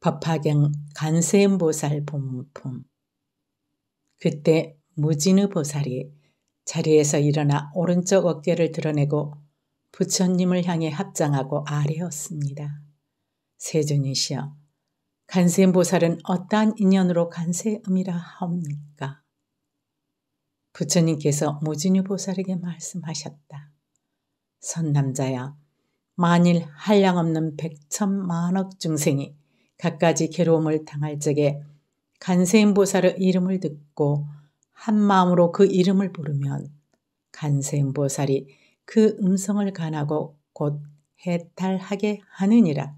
법화경 간세음보살 본품 그때 무진우보살이 자리에서 일어나 오른쪽 어깨를 드러내고 부처님을 향해 합장하고 아뢰었습니다. 세존이시여 간세음보살은 어떠한 인연으로 간세음이라 합니까? 부처님께서 무진우보살에게 말씀하셨다. 선남자야 만일 한량없는 백천만억 중생이 갖가지 괴로움을 당할 적에 간세인보살의 이름을 듣고 한 마음으로 그 이름을 부르면 간세인보살이그 음성을 간하고 곧 해탈하게 하느니라.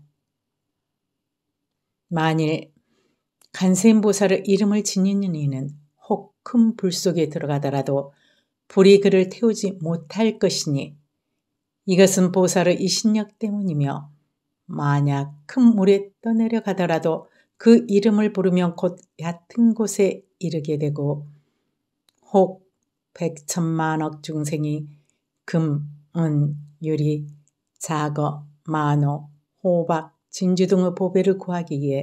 만일 간세인보살의 이름을 지니는 이는 혹 큰 불 속에 들어가더라도 불이 그를 태우지 못할 것이니 이것은 보살의 이신력 때문이며 만약 큰 물에 떠내려가더라도 그 이름을 부르면 곧 얕은 곳에 이르게 되고 혹 백천만억 중생이 금, 은, 유리, 자거, 만호, 호박, 진주 등의 보배를 구하기 위해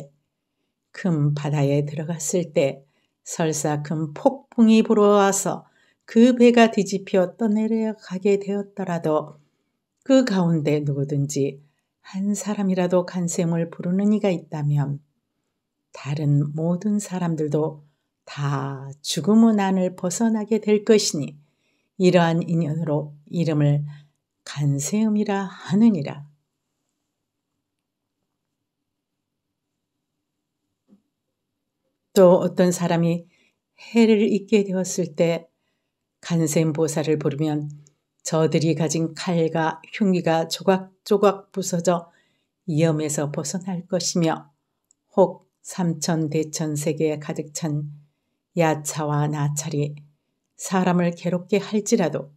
큰 바다에 들어갔을 때 설사 큰 폭풍이 불어와서 그 배가 뒤집혀 떠내려가게 되었더라도 그 가운데 누구든지 한 사람이라도 간생을 부르는 이가 있다면 다른 모든 사람들도 다 죽음의 난을 벗어나게 될 것이니 이러한 인연으로 이름을 간세음이라 하느니라. 또 어떤 사람이 해를 입게 되었을 때 간센 보살을 부르면 저들이 가진 칼과 흉기가 조각조각 부서져 위험에서 벗어날 것이며 혹 삼천 대천 세계에 가득 찬 야차와 나찰이 사람을 괴롭게 할지라도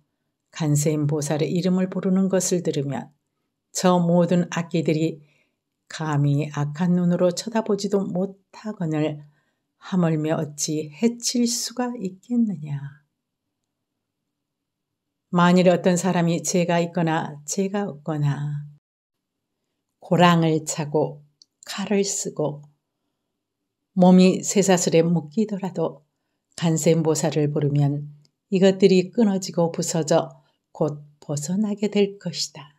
간세인 보살의 이름을 부르는 것을 들으면 저 모든 악기들이 감히 악한 눈으로 쳐다보지도 못하거늘 하물며 어찌 해칠 수가 있겠느냐. 만일 어떤 사람이 죄가 있거나 죄가 없거나 고랑을 차고 칼을 쓰고 몸이 쇠사슬에 묶이더라도 간센보살을 부르면 이것들이 끊어지고 부서져 곧 벗어나게 될 것이다.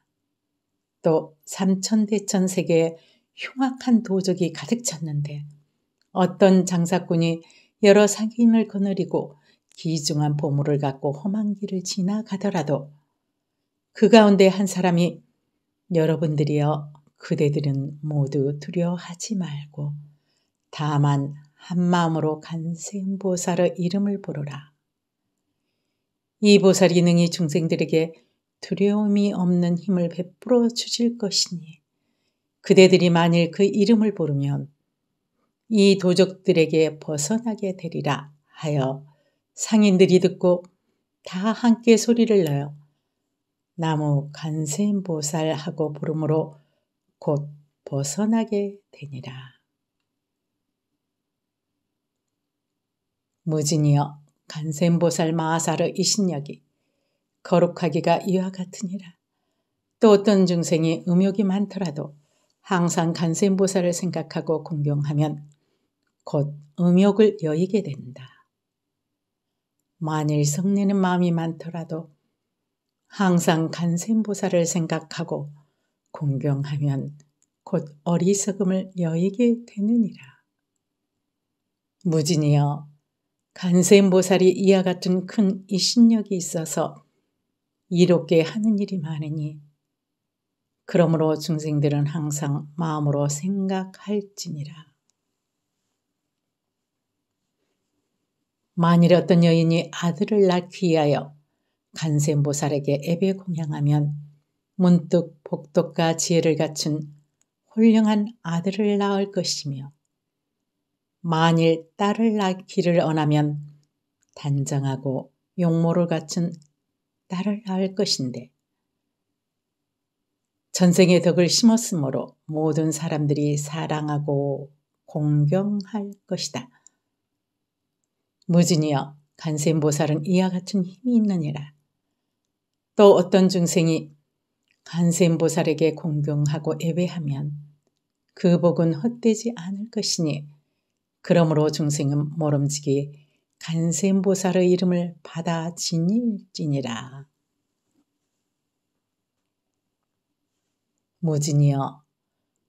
또 삼천대천 세계에 흉악한 도적이 가득 찼는데 어떤 장사꾼이 여러 상인을 거느리고 기중한 보물을 갖고 험한 길을 지나가더라도 그 가운데 한 사람이 여러분들이여 그대들은 모두 두려워하지 말고 다만 한마음으로 간생보살의 이름을 부르라. 이 보살이 능히 중생들에게 두려움이 없는 힘을 베풀어 주실 것이니 그대들이 만일 그 이름을 부르면 이 도적들에게 벗어나게 되리라 하여 상인들이 듣고 다 함께 소리를 내어 나무 간센보살하고 부름으로 곧 벗어나게 되니라. 무진이여 간센보살 마하사르 이신역이 거룩하기가 이와 같으니라. 또 어떤 중생이 음욕이 많더라도 항상 간센보살을 생각하고 공경하면 곧 음욕을 여의게 된다. 만일 성내는 마음이 많더라도 항상 간센보살을 생각하고 공경하면 곧 어리석음을 여의게 되느니라. 무진이여 간센보살이 이와 같은 큰 이신력이 있어서 이롭게 하는 일이 많으니 그러므로 중생들은 항상 마음으로 생각할지니라. 만일 어떤 여인이 아들을 낳기 위하여 간센보살에게 애배 공양하면 문득 복덕과 지혜를 갖춘 훌륭한 아들을 낳을 것이며 만일 딸을 낳기를 원하면 단정하고 용모를 갖춘 딸을 낳을 것인데 전생의 덕을 심었으므로 모든 사람들이 사랑하고 공경할 것이다. 무진이여 간세보살은 이와 같은 힘이 있느니라. 또 어떤 중생이 간세보살에게 공경하고 예배하면 그 복은 헛되지 않을 것이니 그러므로 중생은 모름지기 간세보살의 이름을 받아 지닐지니라. 무진이여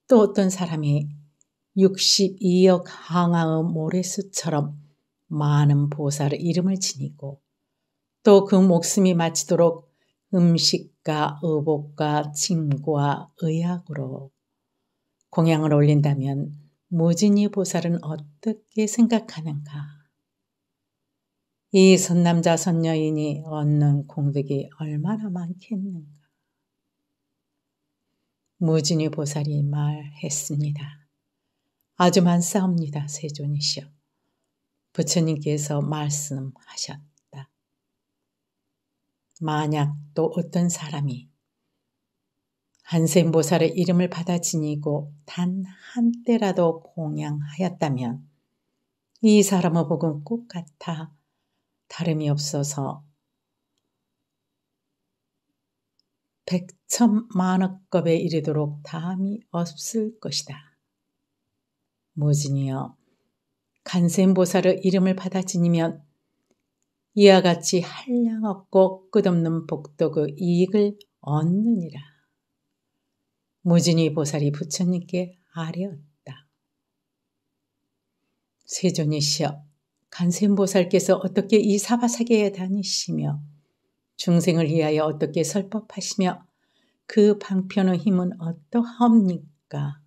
또 어떤 사람이 62억 항아의 모래수처럼 많은 보살의 이름을 지니고 또 그 목숨이 마치도록 음식과 의복과 짐과 의약으로 공양을 올린다면 무진이 보살은 어떻게 생각하는가? 이 선남자 선녀인이 얻는 공덕이 얼마나 많겠는가? 무진이 보살이 말했습니다. 아주 많사옵니다, 세존이시여. 부처님께서 말씀하셨다. 만약 또 어떤 사람이 한센보살의 이름을 받아 지니고 단 한때라도 공양하였다면 이 사람의 복은 꼭 같아 다름이 없어서 백천만억급에 이르도록 다함이 없을 것이다. 무진이여 간센보살의 이름을 받아 지니면 이와 같이 한량없고 끝없는 복덕의 이익을 얻느니라. 무진이 보살이 부처님께 아뢰었다. 세존이시여 간센보살께서 어떻게 이 사바사계에 다니시며 중생을 위하여 어떻게 설법하시며 그 방편의 힘은 어떠합니까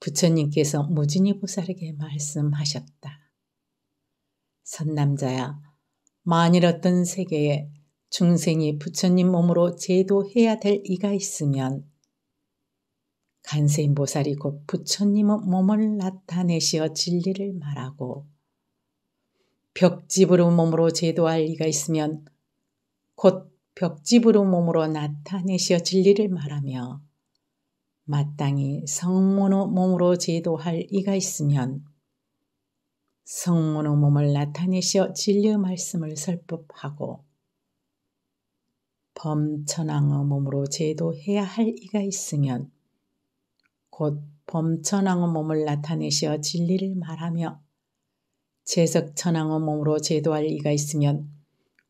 부처님께서 무진이 보살에게 말씀하셨다. 선남자야, 만일 어떤 세계에 중생이 부처님 몸으로 제도해야 될 이가 있으면 간세인 보살이 곧부처님 몸을 나타내시어 진리를 말하고 벽집으로 몸으로 제도할 이가 있으면 곧 벽집으로 몸으로 나타내시어 진리를 말하며 마땅히 성모의 몸으로 제도할 이가 있으면 성모의 몸을 나타내시어 진리의 말씀을 설법하고 범천왕의 몸으로 제도해야 할 이가 있으면 곧 범천왕의 몸을 나타내시어 진리를 말하며 제석천왕의 몸으로 제도할 이가 있으면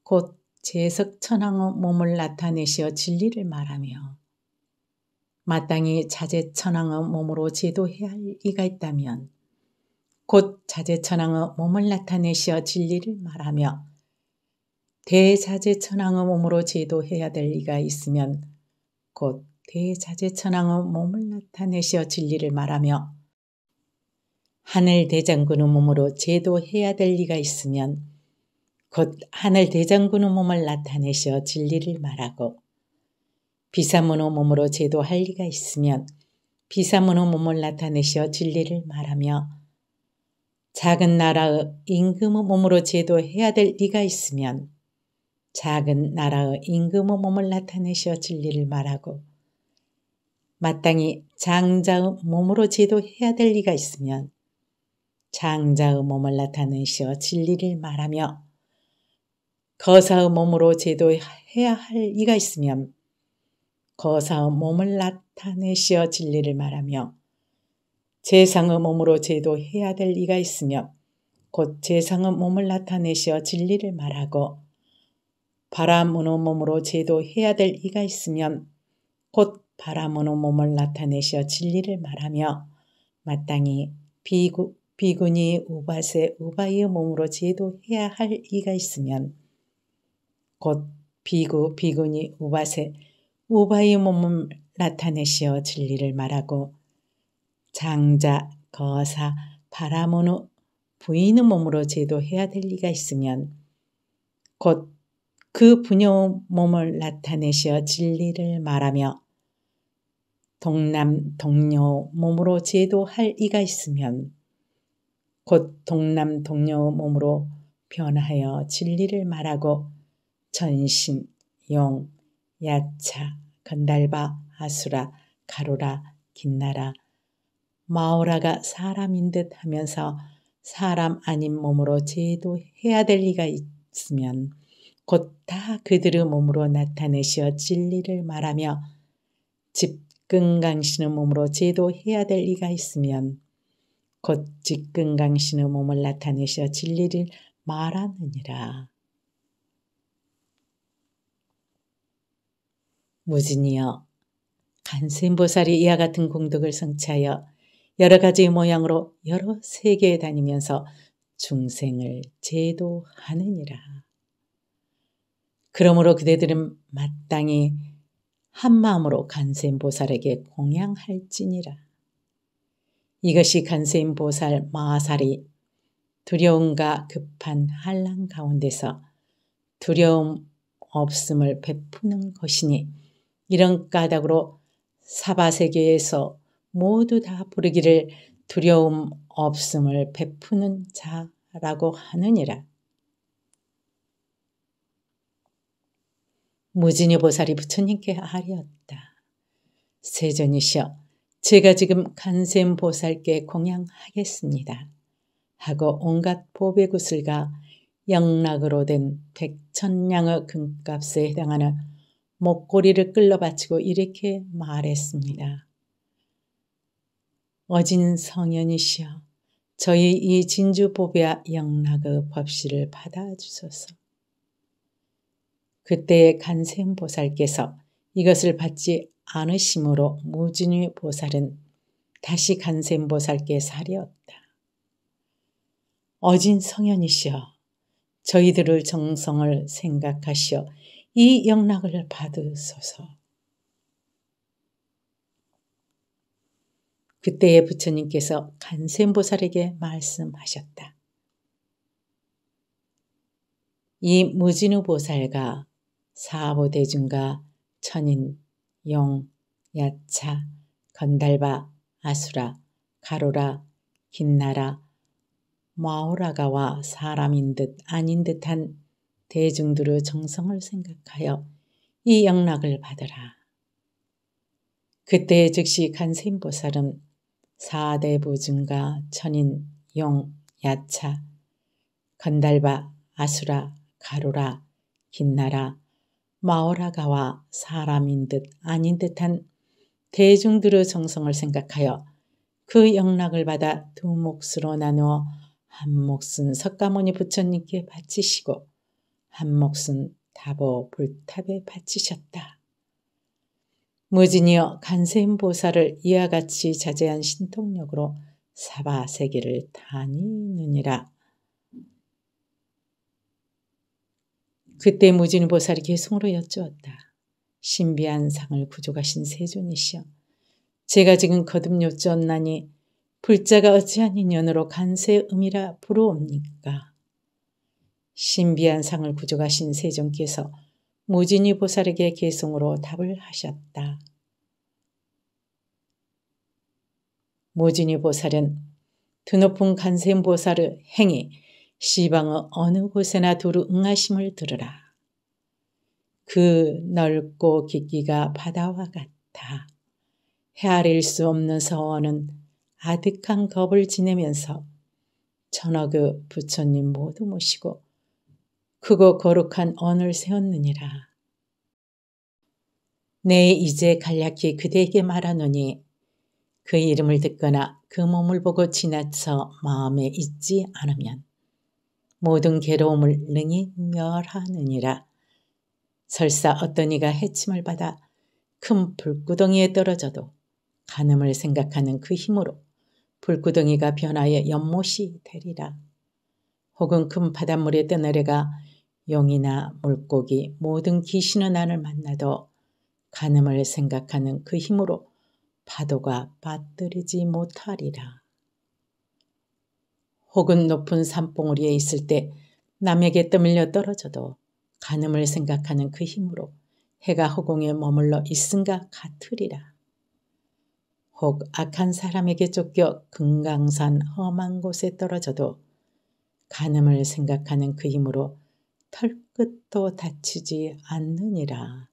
곧 제석천왕의 몸을 나타내시어 진리를 말하며 마땅히 자제천왕의 몸으로 제도해야 할 이가 있다면 곧 자제천왕의 몸을 나타내시어 진리를 말하며 대자제천왕의 몸으로 제도해야 될 이가 있으면 곧 대자제천왕의 몸을 나타내시어 진리를 말하며 하늘 대장군의 몸으로 제도해야 될 리가 있으면 곧 하늘 대장군의 몸을 나타내시어 진리를 말하고 비사문호 몸으로 제도할 리가 있으면 비사문호 몸을 나타내시어 진리를 말하며 작은 나라의 임금의 몸으로 제도해야 될 리가 있으면 작은 나라의 임금의 몸을 나타내시어 진리를 말하고 마땅히 장자의 몸으로 제도해야 될 리가 있으면 장자의 몸을 나타내시어 진리를 말하며 거사의 몸으로 제도해야 할리가 있으면 거사의 몸을 나타내시어 진리를 말하며 재상의 몸으로 제도해야 될 이가 있으며 곧 재상의 몸을 나타내시어 진리를 말하고 바람문의 몸으로 제도해야 될 이가 있으면 곧 바람문의 몸을 나타내시어 진리를 말하며 마땅히 비구, 비군이 우바세 우바이의 몸으로 제도해야 할 이가 있으면 곧 비구 비군이 우바세 오바의 몸을 나타내시어 진리를 말하고 장자, 거사, 바라모노 부인의 몸으로 제도해야 될 리가 있으면 곧 그 부녀 몸을 나타내시어 진리를 말하며 동남 동녀 몸으로 제도할 이가 있으면 곧 동남 동녀 몸으로 변하여 진리를 말하고 전신, 용, 야차, 건달바, 아수라, 가로라, 긴나라, 마오라가 사람인 듯 하면서 사람 아닌 몸으로 제도해야 될 리가 있으면 곧 다 그들의 몸으로 나타내시어 진리를 말하며 집근강신의 몸으로 제도해야 될 리가 있으면 곧 집근강신의 몸을 나타내시어 진리를 말하느니라. 무진이여 간세보살이 이와 같은 공덕을 성취하여 여러 가지 모양으로 여러 세계에 다니면서 중생을 제도하느니라. 그러므로 그대들은 마땅히 한마음으로 간세보살에게 공양할지니라. 이것이 간세보살 마하살이 두려움과 급한 한란 가운데서 두려움 없음을 베푸는 것이니 이런 까닭으로 사바세계에서 모두 다 부르기를 두려움 없음을 베푸는 자라고 하느니라. 무진이 보살이 부처님께 하리었다. 세전이시여 제가 지금 간샘 보살께 공양하겠습니다. 하고 온갖 보배구슬과 영락으로 된 백천량의 금값에 해당하는 목걸이를 끌러 바치고 이렇게 말했습니다. 어진 성현이시여 저희 이진주보배 영락의 법시를 받아주소서. 그때 간센보살께서 이것을 받지 않으심으로 무진위 보살은 다시 간센보살께 사리었다. 어진 성현이시여 저희들을 정성을 생각하시어 이 영락을 받으소서. 그때에 부처님께서 간센보살에게 말씀하셨다. 이 무진우 보살과 사보대중과 천인, 용, 야차, 건달바, 아수라, 가로라, 긴나라, 마오라가와 사람인 듯 아닌 듯한 대중들의 정성을 생각하여 이 영락을 받으라. 그때 즉시 간세인보살은 사대 부증가 천인, 용, 야차, 건달바, 아수라, 가로라, 긴나라, 마오라가와 사람인 듯 아닌 듯한 대중들의 정성을 생각하여 그 영락을 받아 두 몫으로 나누어 한 몫은 석가모니 부처님께 바치시고 한 몫은 다보 불탑에 바치셨다. 무진이여 간세인보살을 이와 같이 자제한 신통력으로 사바 세계를 다니느니라. 그때 무진 보살이 계속으로 여쭈었다. 신비한 상을 구조하신 세존이시여. 제가 지금 거듭 여쭈었나니 불자가 어찌한 인연으로 간세음이라 부러옵니까? 신비한 상을 구조하신 세종께서 무진이 보살에게 계송으로 답을 하셨다. 무진이 보살은 드높은 간센보살의 행이 시방의 어느 곳에나 두루 응하심을 들으라. 그 넓고 깊기가 바다와 같아. 헤아릴 수 없는 서원은 아득한 겁을 지내면서 천억의 부처님 모두 모시고 크고 거룩한 언을 세웠느니라. 내 네, 이제 간략히 그대에게 말하노니 그 이름을 듣거나 그 몸을 보고 지나쳐 마음에 있지 않으면 모든 괴로움을 능히 멸하느니라. 설사 어떤 이가 해침을 받아 큰 불구덩이에 떨어져도 가늠을 생각하는 그 힘으로 불구덩이가 변하여 연못이 되리라. 혹은 큰 바닷물에 떠내려가 용이나 물고기 모든 귀신은 나를 만나도 가늠을 생각하는 그 힘으로 파도가 빠뜨리지 못하리라. 혹은 높은 산봉우리에 있을 때 남에게 떠밀려 떨어져도 가늠을 생각하는 그 힘으로 해가 허공에 머물러 있음과 같으리라. 혹 악한 사람에게 쫓겨 금강산 험한 곳에 떨어져도 가늠을 생각하는 그 힘으로 칼끝도 다치지 않느니라.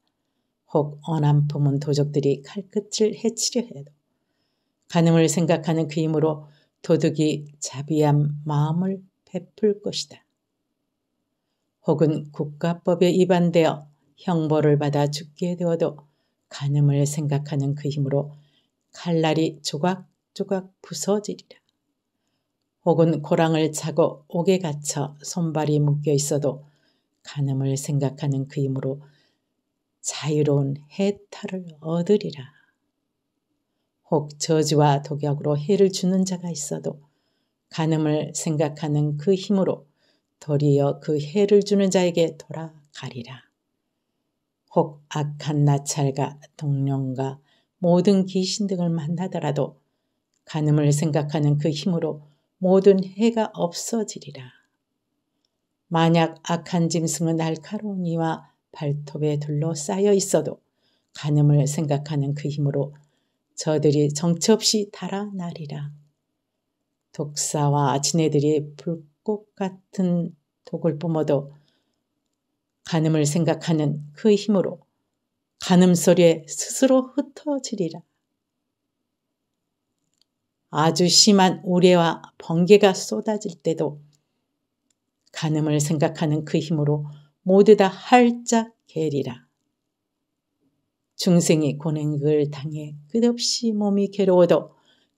혹 언한 품은 도적들이 칼끝을 해치려 해도 가늠을 생각하는 그 힘으로 도둑이 자비한 마음을 베풀 것이다. 혹은 국가법에 위반되어 형벌을 받아 죽게 되어도 가늠을 생각하는 그 힘으로 칼날이 조각조각 부서지리라. 혹은 고랑을 차고 옥에 갇혀 손발이 묶여 있어도 가늠을 생각하는 그 힘으로 자유로운 해탈을 얻으리라. 혹 저주와 독약으로 해를 주는 자가 있어도 가늠을 생각하는 그 힘으로 도리어 그 해를 주는 자에게 돌아가리라. 혹 악한 나찰과 동령과 모든 귀신 등을 만나더라도 가늠을 생각하는 그 힘으로 모든 해가 없어지리라. 만약 악한 짐승은 날카로우니와 발톱에 둘러쌓여 있어도 가늠을 생각하는 그 힘으로 저들이 정처없이 달아나리라. 독사와 지네들이 불꽃 같은 독을 뿜어도 가늠을 생각하는 그 힘으로 가늠 소리에 스스로 흩어지리라. 아주 심한 우레와 번개가 쏟아질 때도 가늠을 생각하는 그 힘으로 모두 다 활짝 개리라. 중생이 고행을 당해 끝없이 몸이 괴로워도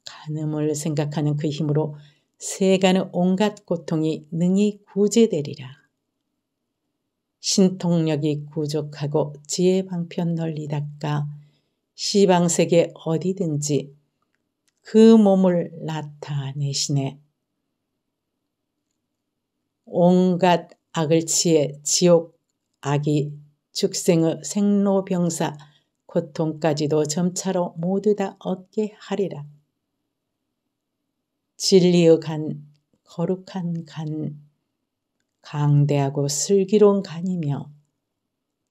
가늠을 생각하는 그 힘으로 세간의 온갖 고통이 능히 구제되리라. 신통력이 부족하고 지혜 방편 널리 닦아 시방세계 어디든지 그 몸을 나타내시네 온갖 악을치해 지옥, 악이 축생의 생로병사, 고통까지도 점차로 모두 다 얻게 하리라. 진리의 간, 거룩한 간, 강대하고 슬기로운 간이며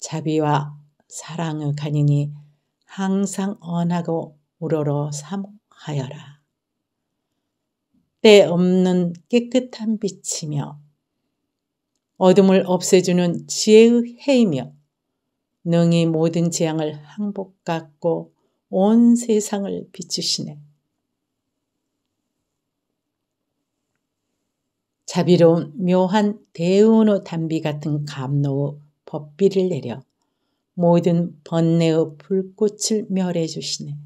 자비와 사랑의 간이니 항상 언하고 우러러 삼하여라. 때없는 깨끗한 빛이며 어둠을 없애주는 지혜의 해이며 능히 모든 재앙을 항복받고온 세상을 비추시네. 자비로운 묘한 대은호 담비 같은 감로의 법비를 내려 모든 번뇌의 불꽃을 멸해 주시네.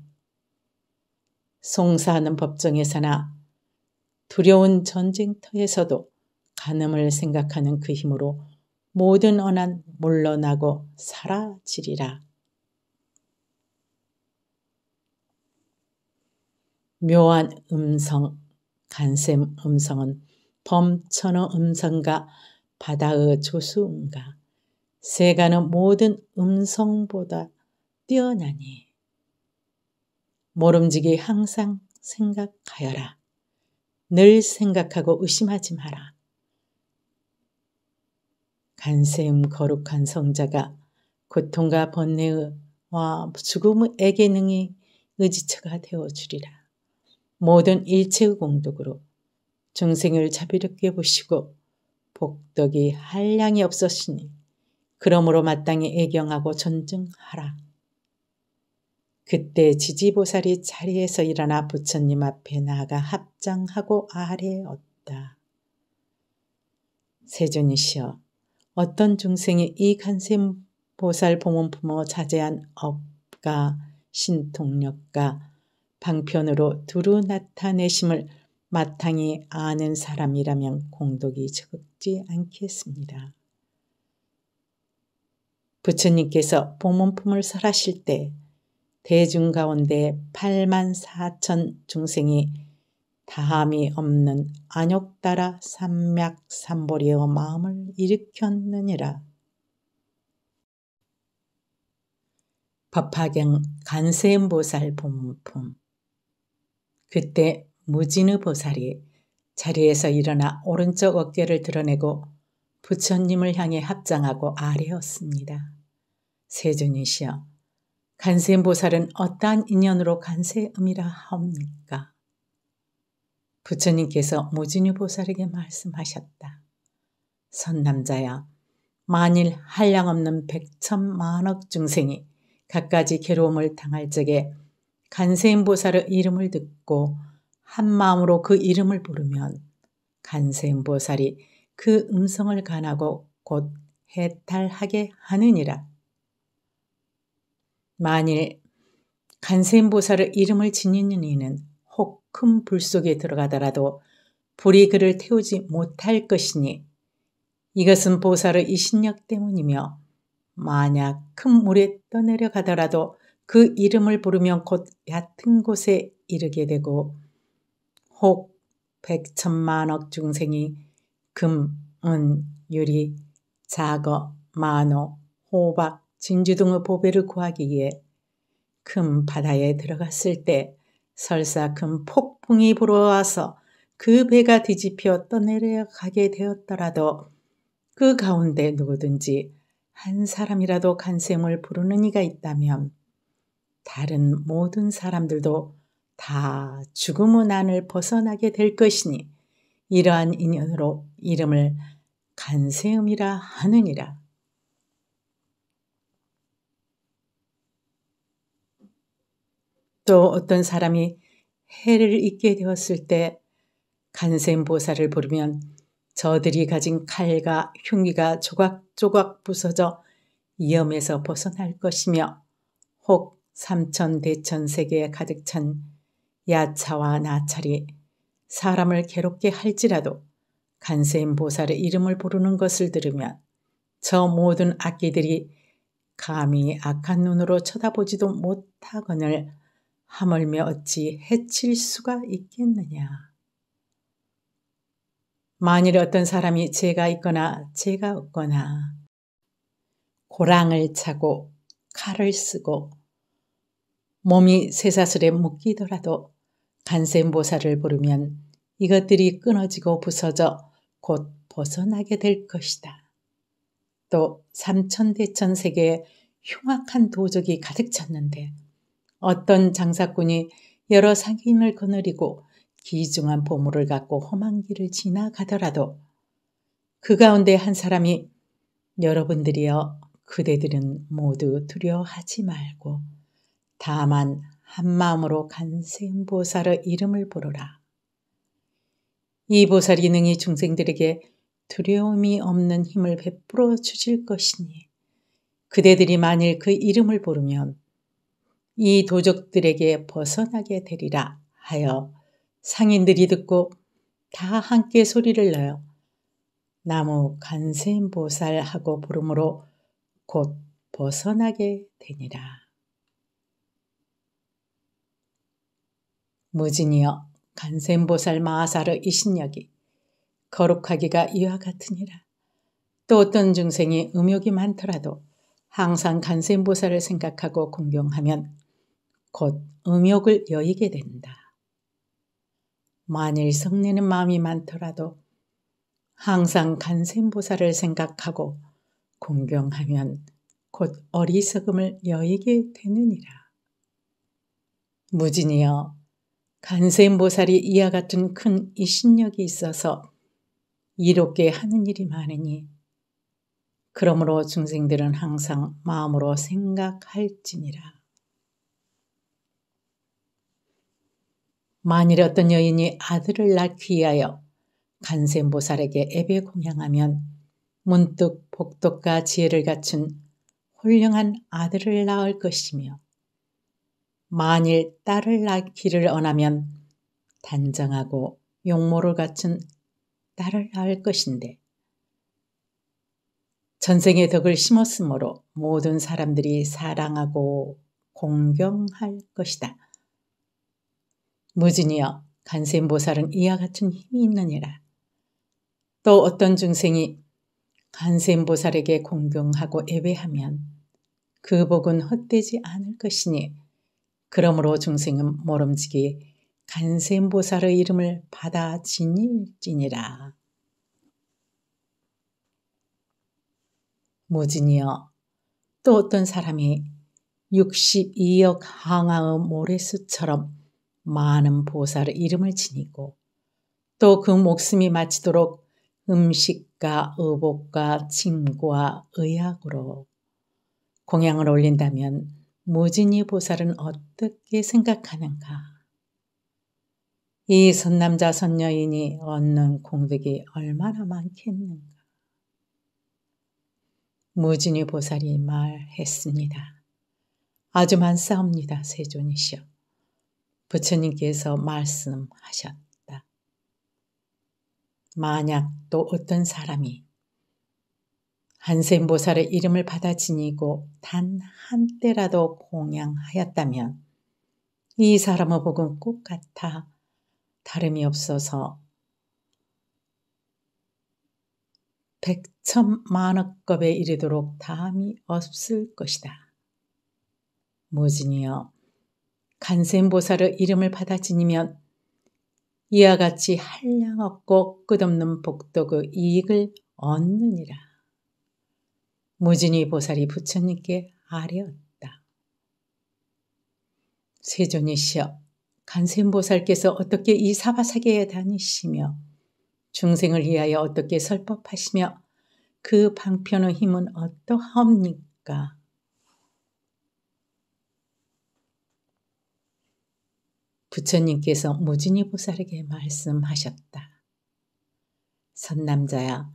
송사하는 법정에서나 두려운 전쟁터에서도 가늠을 생각하는 그 힘으로 모든 언한 물러나고 사라지리라. 묘한 음성, 간샘 음성은 범천어 음성과 바다의 조수음과 세간의 모든 음성보다 뛰어나니 모름지기 항상 생각하여라. 늘 생각하고 의심하지 마라. 간세음 거룩한 성자가 고통과 번뇌와 죽음에게 능이 의지처가 되어주리라. 모든 일체의 공덕으로 중생을 자비롭게 보시고 복덕이 한량이 없었으니 그러므로 마땅히 애경하고 존중하라. 그때 지지보살이 자리에서 일어나 부처님 앞에 나아가 합장하고 아뢰었다. 세존이시여 어떤 중생이 이 간세보살 봉원 품모 자제한 업가, 신통력가, 방편으로 두루 나타내심을 마땅히 아는 사람이라면 공덕이 적지 않겠습니다. 부처님께서 보문품을 설하실 때 대중 가운데 8만 4천 중생이 다함이 없는 안욕 따라 삼맥 삼보리의 마음을 일으켰느니라. 법화경 간세음보살 본품 그때 무진의 보살이 자리에서 일어나 오른쪽 어깨를 드러내고 부처님을 향해 합장하고 아뢰었습니다. 세존이시여, 간세음보살은 어떠한 인연으로 간세음이라 합니까? 부처님께서 모진유 보살에게 말씀하셨다. 선남자야, 만일 한량없는 백천 만억 중생이 갖가지 괴로움을 당할 적에 간세인보살의 이름을 듣고 한 마음으로 그 이름을 부르면 간세인보살이그 음성을 간하고 곧 해탈하게 하느니라. 만일 간세인보살의 이름을 지니는 이는 큰불 속에 들어가더라도 불이 그를 태우지 못할 것이니 이것은 보살의 이신력 때문이며 만약 큰 물에 떠내려 가더라도 그 이름을 부르면 곧 얕은 곳에 이르게 되고 혹 백천만억 중생이 금, 은, 유리, 자거, 만호, 호박, 진주 등의 보배를 구하기 위해 큰 바다에 들어갔을 때 설사 큰 폭풍이 불어와서 그 배가 뒤집혀 떠내려가게 되었더라도 그 가운데 누구든지 한 사람이라도 간생을 부르는 이가 있다면 다른 모든 사람들도 다죽음은안을 벗어나게 될 것이니 이러한 인연으로 이름을 간세음이라 하느니라. 또 어떤 사람이 해를 입게 되었을 때 간센보살을 부르면 저들이 가진 칼과 흉기가 조각조각 부서져 위험에서 벗어날 것이며 혹 삼천대천세계에 가득 찬 야차와 나찰이 사람을 괴롭게 할지라도 간세음보살의 이름을 부르는 것을 들으면 저 모든 악기들이 감히 악한 눈으로 쳐다보지도 못하거늘 하물며 어찌 해칠 수가 있겠느냐. 만일 어떤 사람이 죄가 있거나 죄가 없거나 고랑을 차고 칼을 쓰고 몸이 쇠사슬에 묶이더라도 간센보살을 부르면 이것들이 끊어지고 부서져 곧 벗어나게 될 것이다. 또 삼천대천 세계에 흉악한 도적이 가득 찼는데 어떤 장사꾼이 여러 상인을 거느리고 기중한 보물을 갖고 험한 길을 지나가더라도 그 가운데 한 사람이 여러분들이여 그대들은 모두 두려워하지 말고 다만 한 마음으로 간생 보살의 이름을 부르라. 이 보살이 능히 중생들에게 두려움이 없는 힘을 베풀어 주실 것이니 그대들이 만일 그 이름을 부르면 이 도적들에게 벗어나게 되리라 하여 상인들이 듣고 다 함께 소리를 내어 나무 간센보살하고 부름으로 곧 벗어나게 되니라. 무진이여 간센보살 마하사르 이신역이 거룩하기가 이와 같으니라. 또 어떤 중생이 음욕이 많더라도 항상 간센보살을 생각하고 공경하면 곧 음욕을 여의게 된다. 만일 성내는 마음이 많더라도 항상 간센보살을 생각하고 공경하면 곧 어리석음을 여의게 되느니라. 무진이여 간센보살이 이와 같은 큰 이신력이 있어서 이롭게 하는 일이 많으니 그러므로 중생들은 항상 마음으로 생각할지니라. 만일 어떤 여인이 아들을 낳기 위하여 간센보살에게 예배 공양하면 문득 복덕과 지혜를 갖춘 훌륭한 아들을 낳을 것이며 만일 딸을 낳기를 원하면 단정하고 용모를 갖춘 딸을 낳을 것인데 전생의 덕을 심었으므로 모든 사람들이 사랑하고 공경할 것이다. 무진이여 간세음보살은 이와 같은 힘이 있느니라. 또 어떤 중생이 간세음보살에게 공경하고 예배하면 그 복은 헛되지 않을 것이니 그러므로 중생은 모름지기 간세음보살의 이름을 받아 지닐지니라. 무진이여 또 어떤 사람이 62억 항아의 모래수처럼 많은 보살의 이름을 지니고 또 그 목숨이 마치도록 음식과 의복과 짐과 의약으로 공양을 올린다면 무진이 보살은 어떻게 생각하는가? 이 선남자 선녀인이 얻는 공덕이 얼마나 많겠는가? 무진이 보살이 말했습니다. 아주 만사옵니다 세존이시여. 부처님께서 말씀하셨다. 만약 또 어떤 사람이 한센보살의 이름을 받아 지니고 단 한때라도 공양하였다면 이 사람의 복은 꼭 같아 다름이 없어서 백천만억급에 이르도록 다함이 없을 것이다. 무진이여 간센보살의 이름을 받아 지니면 이와 같이 한량없고 끝없는 복덕의 이익을 얻느니라. 무진이 보살이 부처님께 아뢰었다. 세존이시여 간센보살께서 어떻게 이 사바사계에 다니시며 중생을 위하여 어떻게 설법하시며 그 방편의 힘은 어떠하옵니까? 부처님께서 무진이 보살에게 말씀하셨다. 선남자야,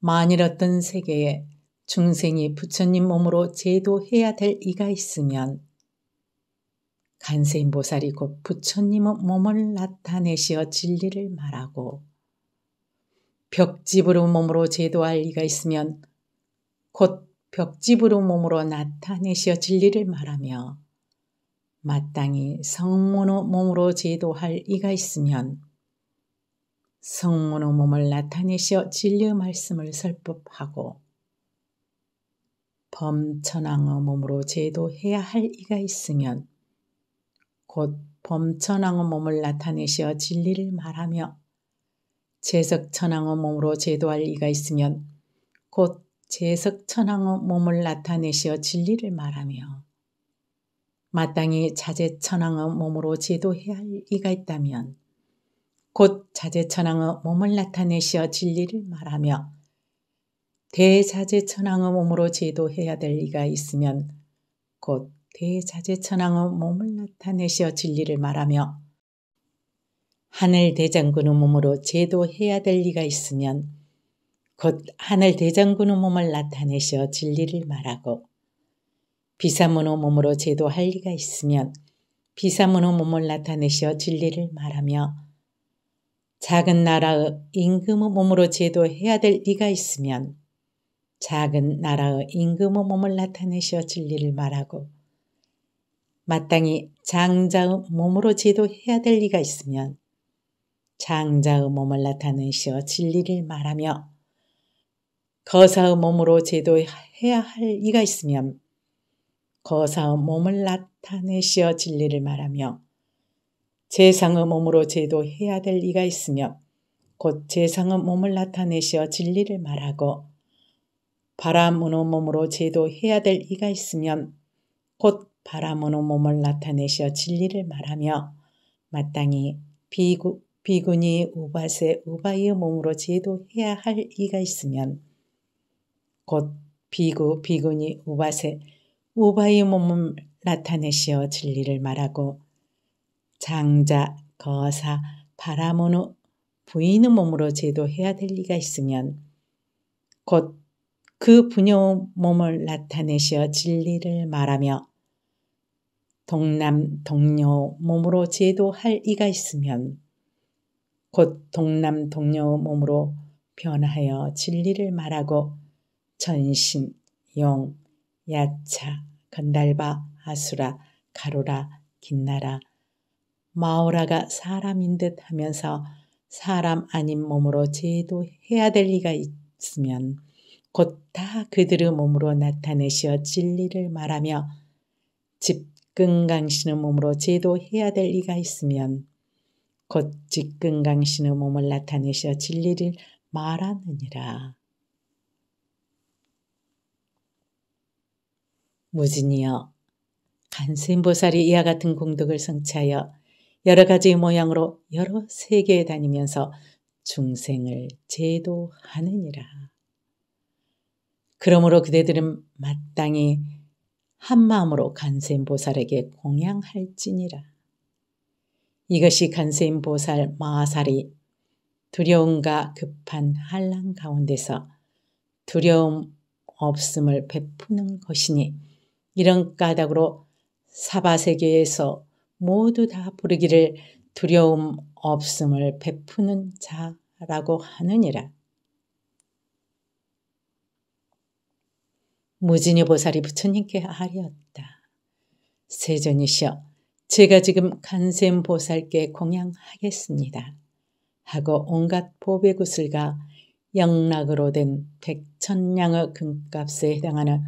만일 어떤 세계에 중생이 부처님 몸으로 제도해야 될 이가 있으면 간세인 보살이 곧부처님 몸을 나타내시어 진리를 말하고 벽집으로 몸으로 제도할 이가 있으면 곧 벽집으로 몸으로 나타내시어 진리를 말하며 마땅히 성모의 몸으로 제도할 이가 있으면 성모의 몸을 나타내시어 진리의 말씀을 설법하고 범천왕의 몸으로 제도해야 할 이가 있으면 곧 범천왕의 몸을 나타내시어 진리를 말하며 제석천왕의 몸으로 제도할 이가 있으면 곧 제석천왕의 몸을 나타내시어 진리를 말하며 마땅히 자제천왕의 몸으로 제도해야 할 이가 있다면 곧 자제천왕의 몸을 나타내시어 진리를 말하며 대자제천왕의 몸으로 제도해야 될 이가 있으면 곧 대자제천왕의 몸을 나타내시어 진리를 말하며 하늘 대장군의 몸으로 제도해야 될 리가 있으면 곧 하늘 대장군의 몸을 나타내시어 진리를 말하고 비사문호 몸으로 제도할 리가 있으면 비사문호 몸을 나타내시어 진리를 말하며 작은 나라의 임금의 몸으로 제도해야 될 리가 있으면 작은 나라의 임금의 몸을 나타내시어 진리를 말하고 마땅히 장자의 몸으로 제도해야 될 리가 있으면 장자의 몸을 나타내시어 진리를 말하며 거사의 몸으로 제도해야 할리가 있으면 거사의 몸을 나타내시어 진리를 말하며 재상의 몸으로 제도해야 될 이가 있으며 곧 재상의 몸을 나타내시어 진리를 말하고 바람문의 몸으로 제도해야 될 이가 있으면 곧 바람문의 몸을 나타내시어 진리를 말하며 마땅히 비구, 비군이 우바세 우바의 몸으로 제도해야 할 이가 있으면 곧 비구 비군이 우바세 오바의 몸을 나타내시어 진리를 말하고 장자, 거사, 바라모노 부인의 몸으로 제도해야 될 리가 있으면 곧 그 부녀 몸을 나타내시어 진리를 말하며 동남 동녀 몸으로 제도할 이가 있으면 곧 동남 동녀 몸으로 변하여 진리를 말하고 전신, 용, 야차, 간달바, 아수라, 가로라, 긴나라, 마오라가 사람인 듯 하면서 사람 아닌 몸으로 제도해야 될 리가 있으면 곧 다 그들의 몸으로 나타내시어 진리를 말하며 집근강신의 몸으로 제도해야 될 리가 있으면 곧 집근강신의 몸을 나타내시어 진리를 말하느니라. 무진이여 간세보살이 이와 같은 공덕을 성취하여 여러 가지 모양으로 여러 세계에 다니면서 중생을 제도하느니라. 그러므로 그대들은 마땅히 한마음으로 간세보살에게 공양할지니라. 이것이 간세보살 마하살이 두려움과 급한 한란 가운데서 두려움 없음을 베푸는 것이니 이런 까닭으로 사바세계에서 모두 다 부르기를 두려움 없음을 베푸는 자라고 하느니라. 무진이 보살이 부처님께 하리었다. 세존이시여, 제가 지금 간샘 보살께 공양하겠습니다. 하고 온갖 보배구슬과 영락으로 된 백천량의 금값에 해당하는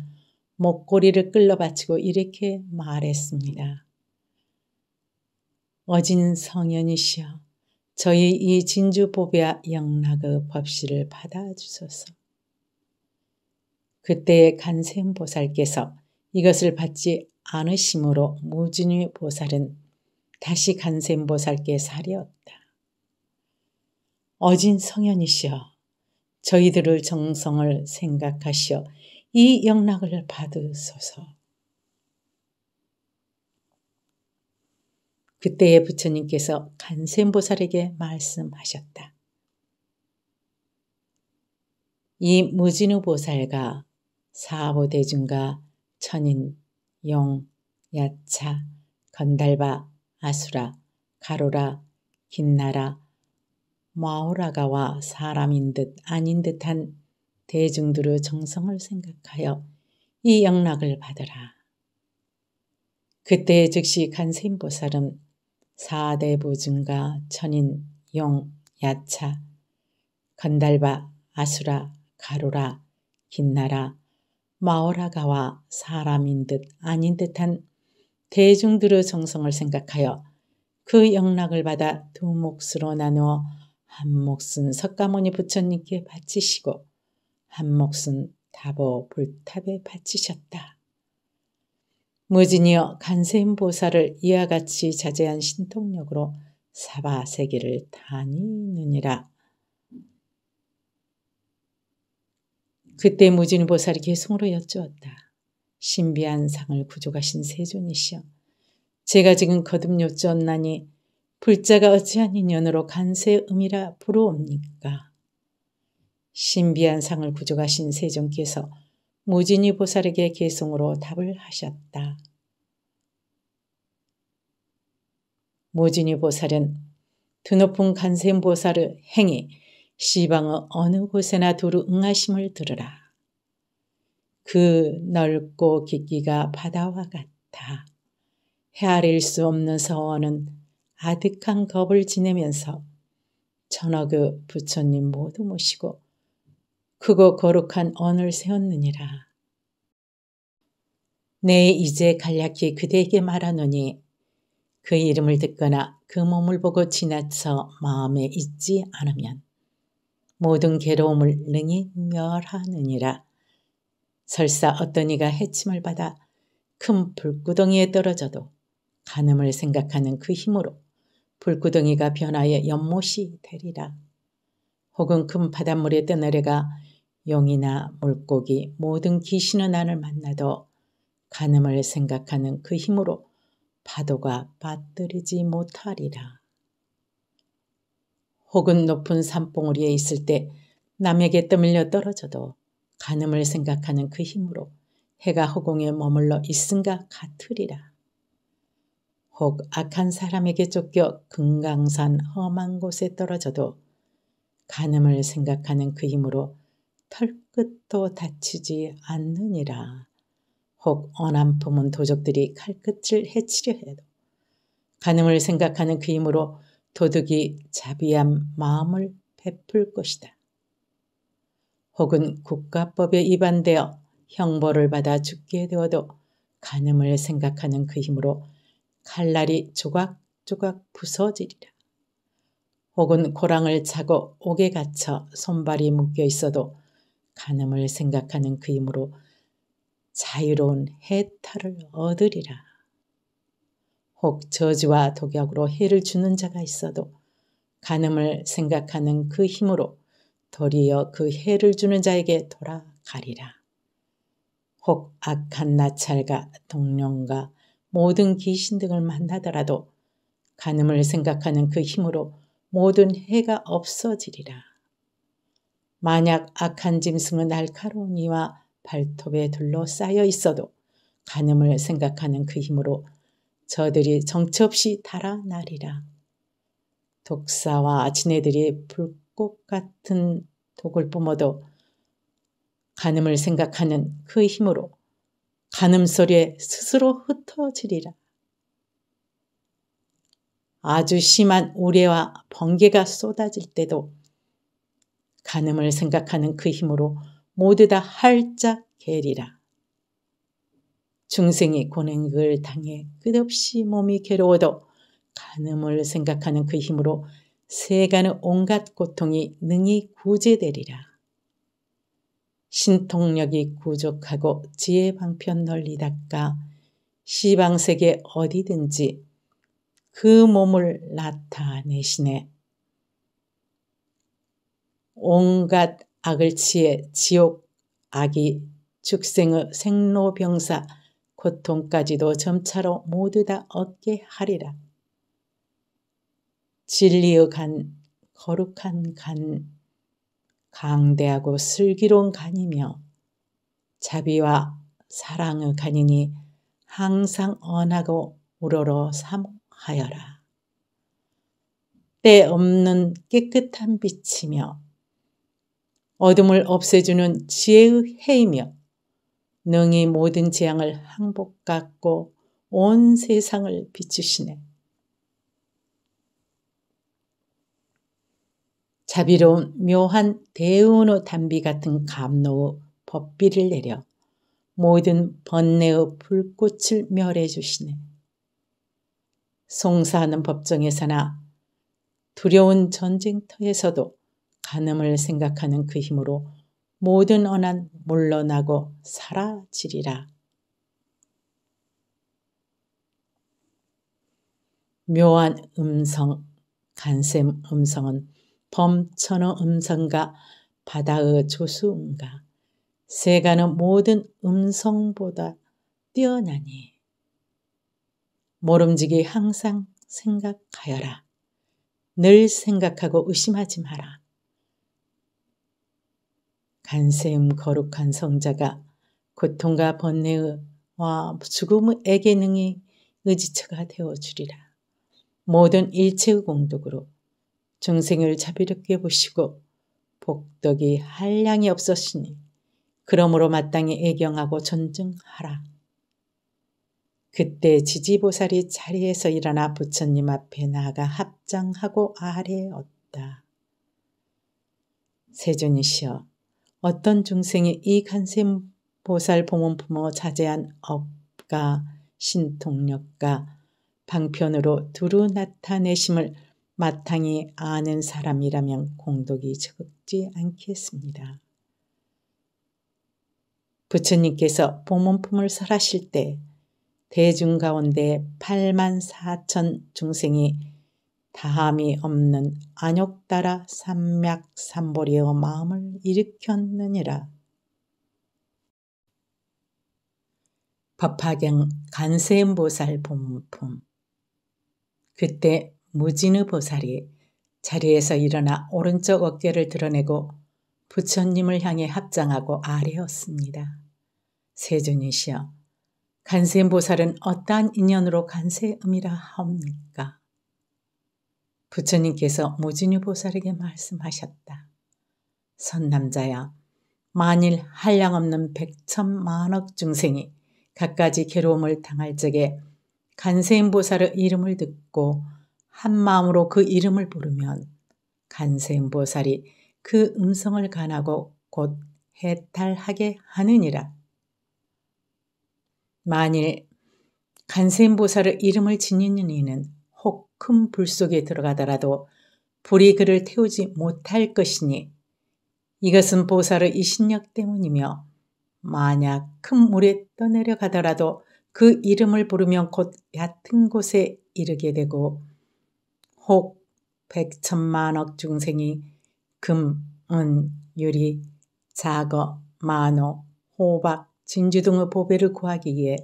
목걸이를 끌러 바치고 이렇게 말했습니다. 어진 성현이시여 저희 이 진주 보배와 영락의 법시를 받아주소서. 그때 간세보살께서 이것을 받지 않으심으로 무진위 보살은 다시 간세보살께 사리었다. 어진 성현이시여 저희들을 정성을 생각하시어 이 영락을 받으소서. 그때에 부처님께서 간센보살에게 말씀하셨다. 이 무진우 보살과 사보대중과 천인, 용, 야차, 건달바, 아수라, 가로라, 긴나라, 마오라가와 사람인 듯 아닌 듯한 대중들의 정성을 생각하여 이 영락을 받으라. 그때 즉시 간세인보살은 사대부증과 천인, 용, 야차, 건달바, 아수라, 가루라, 긴나라, 마오라가와 사람인 듯 아닌 듯한 대중들의 정성을 생각하여 그 영락을 받아 두 몫으로 나누어 한 몫은 석가모니 부처님께 바치시고 한 몫은 다보 불탑에 바치셨다. 무진이여 간세음보살을 이와 같이 자제한 신통력으로 사바 세계를 다니느니라. 그때 무진 보살이 계송으로 여쭈었다. 신비한 상을 구조하신 세존이시여. 제가 지금 거듭 여쭈었나니 불자가 어찌한 인연으로 간세음이라 부러옵니까? 신비한 상을 구조하신 세종께서 모진이 보살에게 계송으로 답을 하셨다. 모진이 보살은 드높은 간센보살의 행이 시방의 어느 곳에나 두루 응하심을 들으라. 그 넓고 깊기가 바다와 같아. 헤아릴 수 없는 서원은 아득한 겁을 지내면서 천억의 부처님 모두 모시고 크고 거룩한 언을 세웠느니라. 내 네, 이제 간략히 그대에게 말하노니 그 이름을 듣거나 그 몸을 보고 지나쳐 마음에 있지 않으면 모든 괴로움을 능히 멸하느니라. 설사 어떤 이가 해침을 받아 큰 불구덩이에 떨어져도 가늠을 생각하는 그 힘으로 불구덩이가 변하여 연못이 되리라. 혹은 큰 바닷물에 떠내려가 용이나 물고기 모든 귀신의 난을 만나도 가늠을 생각하는 그 힘으로 파도가 빠뜨리지 못하리라. 혹은 높은 산봉우리에 있을 때 남에게 떠밀려 떨어져도 가늠을 생각하는 그 힘으로 해가 허공에 머물러 있음과 같으리라. 혹 악한 사람에게 쫓겨 금강산 험한 곳에 떨어져도 가늠을 생각하는 그 힘으로 털끝도 다치지 않느니라. 혹 언한 품은 도적들이 칼끝을 해치려 해도 가늠을 생각하는 그 힘으로 도둑이 자비한 마음을 베풀 것이다. 혹은 국가법에 위반되어 형벌을 받아 죽게 되어도 가늠을 생각하는 그 힘으로 칼날이 조각조각 부서지리라. 혹은 고랑을 차고 옥에 갇혀 손발이 묶여 있어도 가늠을 생각하는 그 힘으로 자유로운 해탈을 얻으리라. 혹 저주와 독약으로 해를 주는 자가 있어도 가늠을 생각하는 그 힘으로 도리어 그 해를 주는 자에게 돌아가리라. 혹 악한 나찰과 동령과 모든 귀신 등을 만나더라도 가늠을 생각하는 그 힘으로 모든 해가 없어지리라. 만약 악한 짐승은 날카로우니와 발톱에 둘러싸여 있어도 가늠을 생각하는 그 힘으로 저들이 정처없이 달아나리라. 독사와 지네들이 불꽃 같은 독을 뿜어도 가늠을 생각하는 그 힘으로 가늠 소리에 스스로 흩어지리라. 아주 심한 우레와 번개가 쏟아질 때도 가늠을 생각하는 그 힘으로 모두 다 활짝 개리라. 중생이 고행을 당해 끝없이 몸이 괴로워도 가늠을 생각하는 그 힘으로 세간의 온갖 고통이 능히 구제되리라. 신통력이 부족하고 지혜 방편 널리 닦아 시방세계 어디든지 그 몸을 나타내시네. 온갖 악을 치해 지옥 악이 축생의 생로병사 고통까지도 점차로 모두 다 얻게 하리라. 진리의 간 거룩한 간 강대하고 슬기로운 간이며 자비와 사랑의 간이니 항상 언하고 우러러 삼하여라. 때없는 깨끗한 빛이며 어둠을 없애주는 지혜의 해이며 능히 모든 재앙을 항복받고 온 세상을 비추시네. 자비로운 묘한 대은호 담비 같은 감로의 법비를 내려 모든 번뇌의 불꽃을 멸해 주시네. 송사하는 법정에서나 두려운 전쟁터에서도 가늠을 생각하는 그 힘으로 모든 언한 물러나고 사라지리라. 묘한 음성, 간샘 음성은 범천어 음성과 바다의 조수음과 세간의 모든 음성보다 뛰어나니 모름지기 항상 생각하여라. 늘 생각하고 의심하지 마라. 간세음 거룩한 성자가 고통과 번뇌와 죽음에게 능이 의지처가 되어주리라. 모든 일체의 공덕으로 중생을 자비롭게 보시고 복덕이 한량이 없었으니 그러므로 마땅히 애경하고 존중하라. 그때 지지보살이 자리에서 일어나 부처님 앞에 나아가 합장하고 아뢰었다. 세존이시여 어떤 중생이 이 간세보살 봉원 부모 자제한 업가, 신통력가, 방편으로 두루 나타내심을 마땅히 아는 사람이라면 공덕이 적지 않겠습니다. 부처님께서 보문품을 설하실 때 대중 가운데 8만 4천 중생이 다함이 없는 안욕 따라 삼맥 삼보리의 마음을 일으켰느니라. 법화경 간세음보살 본품 그때 무진의 보살이 자리에서 일어나 오른쪽 어깨를 드러내고 부처님을 향해 합장하고 아뢰었습니다. 세존이시여 간세음보살은 어떠한 인연으로 간세음이라 하옵니까? 부처님께서 모진유 보살에게 말씀하셨다. 선남자야, 만일 한량없는 백천 만억 중생이 갖가지 괴로움을 당할 적에 간세인보살의 이름을 듣고 한 마음으로 그 이름을 부르면 간세인보살이그 음성을 간하고 곧 해탈하게 하느니라. 만일 간세인보살의 이름을 지니는 이는 큰불 속에 들어가더라도 불이 그를 태우지 못할 것이니 이것은 보살의 이신력 때문이며 만약 큰 물에 떠내려 가더라도 그 이름을 부르면 곧 얕은 곳에 이르게 되고 혹 백천만억 중생이 금, 은, 유리, 자거, 만호, 호박, 진주 등의 보배를 구하기 위해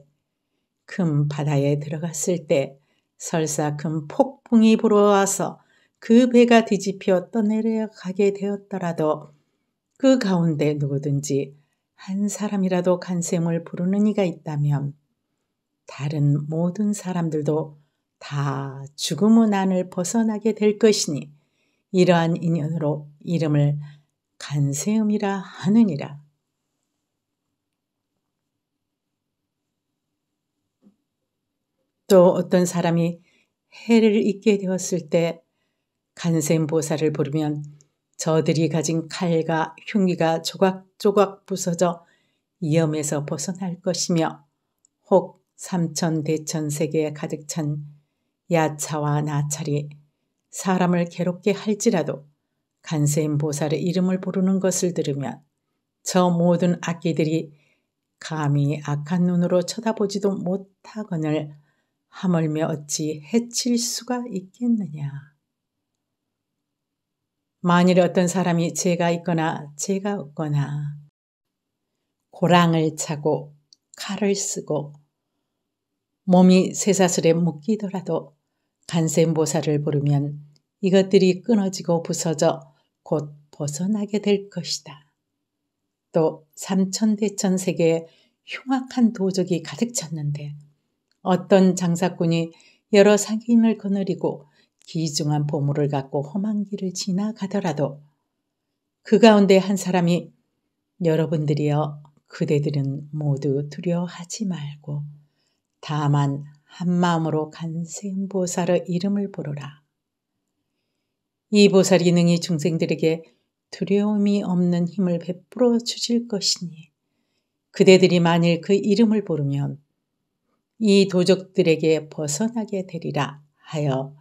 큰 바다에 들어갔을 때 설사 큰 폭풍이 불어와서 그 배가 뒤집혀 떠내려 가게 되었더라도 그 가운데 누구든지 한 사람이라도 간샘을 부르는 이가 있다면 다른 모든 사람들도 다죽음은안을 벗어나게 될 것이니 이러한 인연으로 이름을 간세음이라 하느니라. 또 어떤 사람이 해를 입게 되었을 때 간센보살을 부르면 저들이 가진 칼과 흉기가 조각조각 부서져 위험에서 벗어날 것이며 혹 삼천대천 세계에 가득 찬 야차와 나찰이 사람을 괴롭게 할지라도 간세음보살의 이름을 부르는 것을 들으면 저 모든 악기들이 감히 악한 눈으로 쳐다보지도 못하거늘 하물며 어찌 해칠 수가 있겠느냐. 만일 어떤 사람이 죄가 있거나 죄가 없거나 고랑을 차고 칼을 쓰고 몸이 쇠사슬에 묶이더라도 간센보살을 부르면 이것들이 끊어지고 부서져 곧 벗어나게 될 것이다. 또 삼천대천 세계에 흉악한 도적이 가득 찼는데 어떤 장사꾼이 여러 상인을 거느리고 기중한 보물을 갖고 험한 길을 지나가더라도 그 가운데 한 사람이 여러분들이여 그대들은 모두 두려워하지 말고 다만 한 마음으로 간생보살의 이름을 부르라. 이 보살이 능히 중생들에게 두려움이 없는 힘을 베풀어 주실 것이니 그대들이 만일 그 이름을 부르면 이 도적들에게 벗어나게 되리라 하여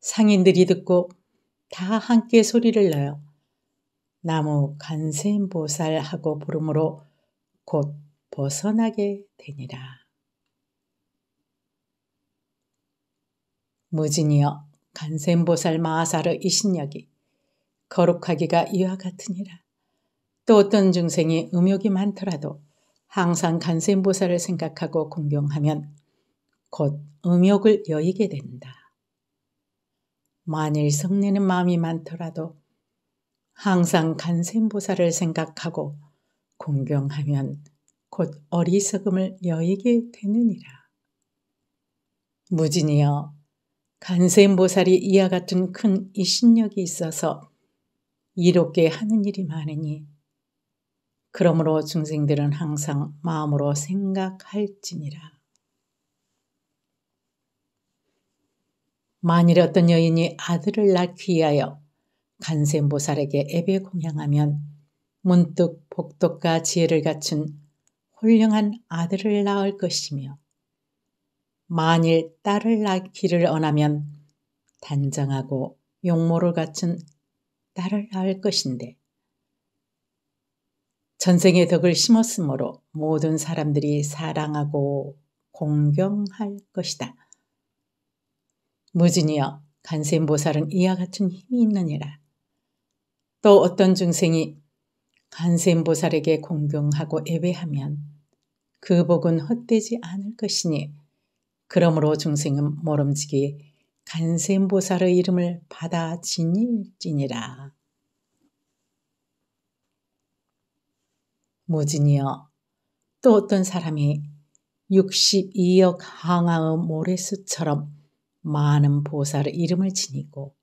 상인들이 듣고 다 함께 소리를 내어 나무 간센보살하고 부름으로 곧 벗어나게 되니라. 무진이여 간센보살 마하사르 이신역이 거룩하기가 이와 같으니라. 또 어떤 중생이 음욕이 많더라도 항상 간센보살을 생각하고 공경하면 곧 음욕을 여의게 된다. 만일 성내는 마음이 많더라도 항상 간센보살을 생각하고 공경하면 곧 어리석음을 여의게 되느니라. 무진이여 간센보살이 이와 같은 큰 이신력이 있어서 이롭게 하는 일이 많으니 그러므로 중생들은 항상 마음으로 생각할지니라. 만일 어떤 여인이 아들을 낳기 위하여 간센보살에게 예배 공양하면 문득 복덕과 지혜를 갖춘 훌륭한 아들을 낳을 것이며 만일 딸을 낳기를 원하면 단정하고 용모를 갖춘 딸을 낳을 것인데 전생의 덕을 심었으므로 모든 사람들이 사랑하고 공경할 것이다. 무진이여 간센보살은 이와 같은 힘이 있느니라. 또 어떤 중생이 간센보살에게 공경하고 예배하면 그 복은 헛되지 않을 것이니 그러므로 중생은 모름지기 간센보살의 이름을 받아 지닐지니라. 무진이여 또 어떤 사람이 62억 항아의 모래수처럼 많은 보살의 이름을 지니고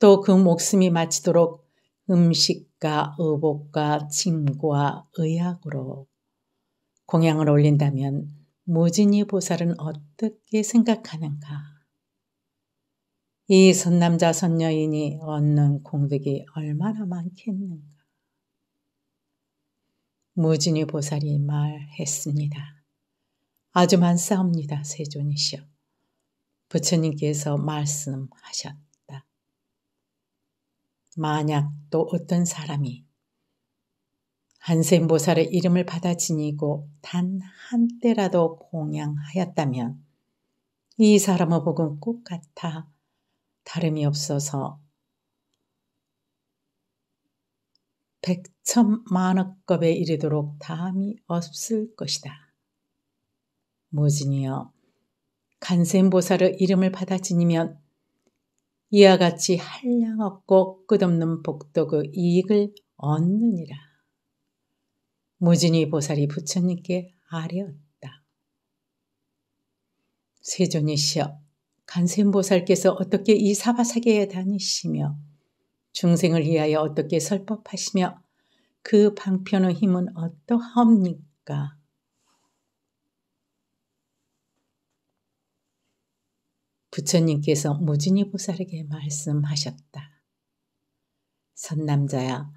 또 그 목숨이 마치도록 음식과 의복과 짐과 의약으로 공양을 올린다면 무진이 보살은 어떻게 생각하는가? 이 선남자 선녀인이 얻는 공덕이 얼마나 많겠는가? 무진이 보살이 말했습니다. 아주 만사옵니다 세존이시여. 부처님께서 말씀하셨다. 만약 또 어떤 사람이 한센보살의 이름을 받아 지니고 단 한때라도 공양하였다면 이 사람의 복은 꼭 같아 다름이 없어서 백천만억급에 이르도록 다함이 없을 것이다. 무진이여 간센보살의 이름을 받아 지니면 이와 같이 한량없고 끝없는 복덕의 이익을 얻느니라. 무진이 보살이 부처님께 아뢰었다. 세존이시여 간센보살께서 어떻게 이 사바사계에 다니시며 중생을 위하여 어떻게 설법하시며 그 방편의 힘은 어떠합니까? 부처님께서 무진이 보살에게 말씀하셨다. 선남자야,